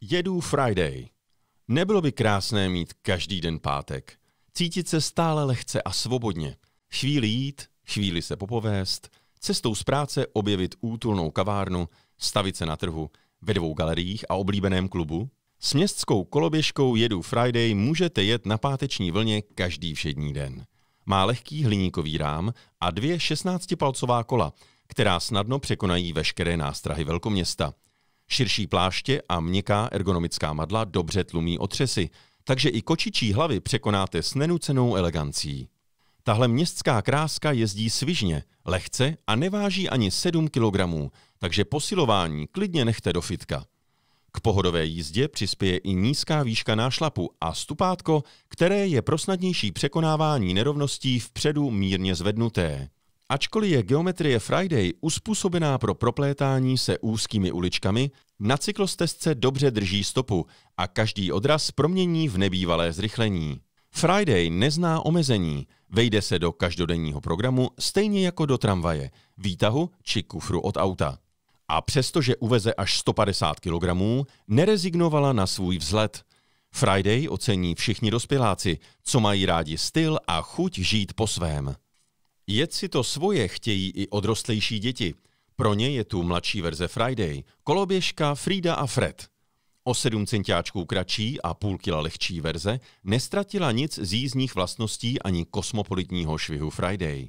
Jedu Friday. Nebylo by krásné mít každý den pátek. Cítit se stále lehce a svobodně. Chvíli jít, chvíli se popovést, cestou z práce objevit útulnou kavárnu, stavit se na trhu, ve dvou galeriích a oblíbeném klubu? S městskou koloběžkou Jedu Friday můžete jet na páteční vlně každý všední den. Má lehký hliníkový rám a dvě 16-palcová kola, která snadno překonají veškeré nástrahy velkoměsta – Širší pláště a měkká ergonomická madla dobře tlumí otřesy, takže i kočičí hlavy překonáte s nenucenou elegancí. Tahle městská kráska jezdí svižně, lehce a neváží ani 7 kg, takže posilování klidně nechte do fitka. K pohodové jízdě přispěje i nízká výška nášlapu a stupátko, které je pro snadnější překonávání nerovností vpředu mírně zvednuté. Ačkoliv je geometrie Friday uspůsobená pro proplétání se úzkými uličkami, na cyklostezce dobře drží stopu a každý odraz promění v nebývalé zrychlení. Friday nezná omezení, vejde se do každodenního programu stejně jako do tramvaje, výtahu či kufru od auta. A přestože uveze až 150 kg, nerezignovala na svůj vzhled. Friday ocení všichni dospěláci, co mají rádi styl a chuť žít po svém. Jed si to svoje chtějí i odrostlejší děti. Pro ně je tu mladší verze Friday, koloběžka Frida a Fred. O sedm centiáčků kratší a půl kila lehčí verze nestratila nic z jízdních vlastností ani kosmopolitního švihu Friday.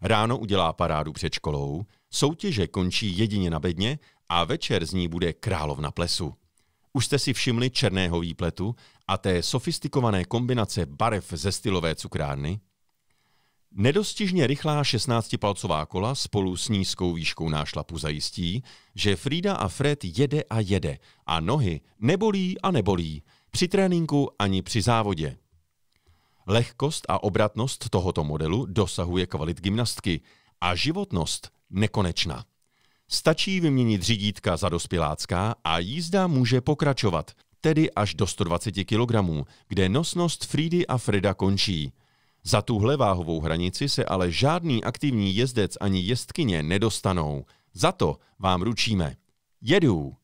Ráno udělá parádu před školou, soutěže končí jedině na bedně a večer z ní bude královna plesu. Už jste si všimli černého výpletu a té sofistikované kombinace barev ze stylové cukrárny? Nedostižně rychlá 16-palcová kola spolu s nízkou výškou nášlapu zajistí, že Frida a Fred jede a jede a nohy nebolí a nebolí, při tréninku ani při závodě. Lehkost a obratnost tohoto modelu dosahuje kvalit gymnastky a životnost nekonečná. Stačí vyměnit řídítka za dospělácká a jízda může pokračovat, tedy až do 120 kg, kde nosnost Fridy a Freda končí – za tuhle váhovou hranici se ale žádný aktivní jezdec ani jezdkyně nedostanou. Za to vám ručíme. Jedu!